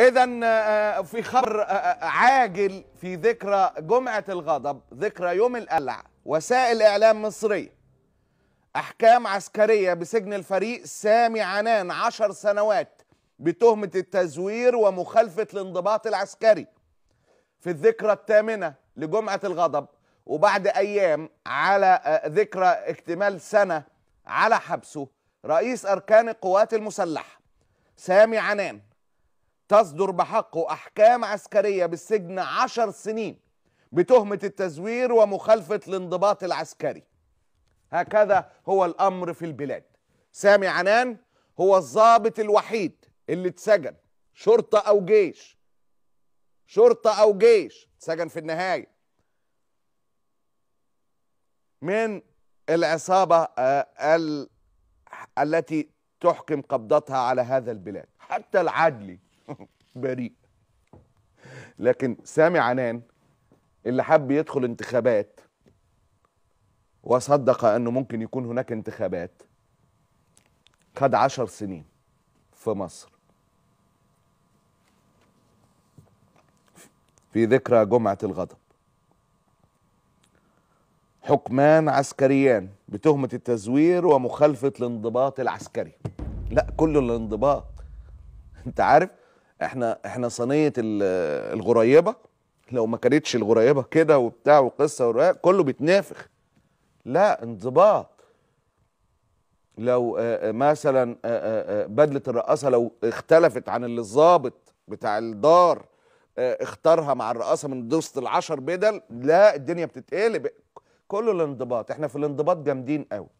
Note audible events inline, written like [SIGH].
اذا آه، آه، في خبر آه، عاجل في ذكرى جمعه الغضب ذكرى يوم القلع وسائل اعلام مصريه احكام عسكريه بسجن الفريق سامي عنان عشر سنوات بتهمه التزوير ومخالفه الانضباط العسكري في الذكرى الثامنه لجمعه الغضب وبعد ايام على ذكرى اكتمال سنه على حبسه رئيس اركان القوات المسلحه سامي عنان تصدر بحقه أحكام عسكرية بالسجن عشر سنين بتهمة التزوير ومخالفة الانضباط العسكري هكذا هو الأمر في البلاد سامي عنان هو الضابط الوحيد اللي اتسجن شرطة أو جيش شرطة أو جيش اتسجن في النهاية من العصابة آه، التي تحكم قبضتها على هذا البلاد حتى العدلي [LAUGHS] بريء لكن سامي عنان اللي حب يدخل انتخابات وصدق انه ممكن يكون هناك انتخابات قد عشر سنين في مصر في ذكرى جمعة الغضب حكمان عسكريان بتهمة التزوير ومخالفة الانضباط العسكري لا كل الانضباط [LAUGHS] انت عارف احنا احنا صينيه الغريبه لو ما كانتش الغريبه كده وبتاع وقصه ورقاء كله بيتنافخ لا انضباط لو آه، آه، مثلا آه، بدله الرقاصه لو اختلفت عن اللي الظابط بتاع الدار اختارها مع الرقاصه من دوست العشر بدل لا الدنيا بتتقلب كله الانضباط احنا في الانضباط جامدين قوي